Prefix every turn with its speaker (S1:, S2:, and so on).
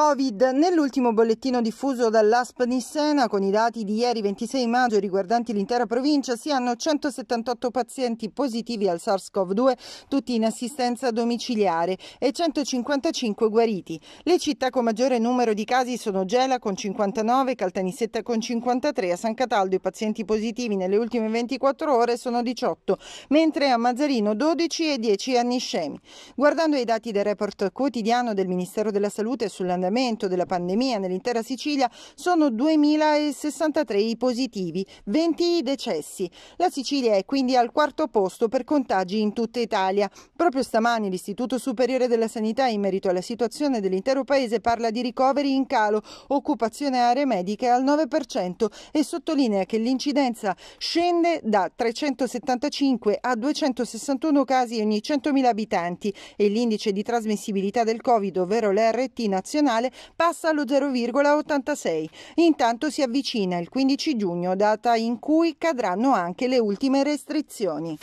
S1: Covid. Nell'ultimo bollettino diffuso dall'ASP Nissena, con i dati di ieri 26 maggio riguardanti l'intera provincia, si hanno 178 pazienti positivi al SARS-CoV-2, tutti in assistenza domiciliare, e 155 guariti. Le città con maggiore numero di casi sono Gela con 59, Caltanissetta con 53, a San Cataldo i pazienti positivi nelle ultime 24 ore sono 18, mentre a Mazzarino 12 e 10 anni scemi. Guardando i dati del report quotidiano del Ministero della Salute sull'andamento andamento della pandemia nell'intera Sicilia sono 2.063 i positivi, 20 i decessi. La Sicilia è quindi al quarto posto per contagi in tutta Italia. Proprio stamani l'Istituto Superiore della Sanità in merito alla situazione dell'intero paese parla di ricoveri in calo, occupazione aree mediche al 9% e sottolinea che l'incidenza scende da 375 a 261 casi ogni 100.000 abitanti e l'indice di trasmissibilità del Covid, ovvero l'RT nazionale, nazionale passa allo 0,86. Intanto si avvicina il 15 giugno, data in cui cadranno anche le ultime restrizioni.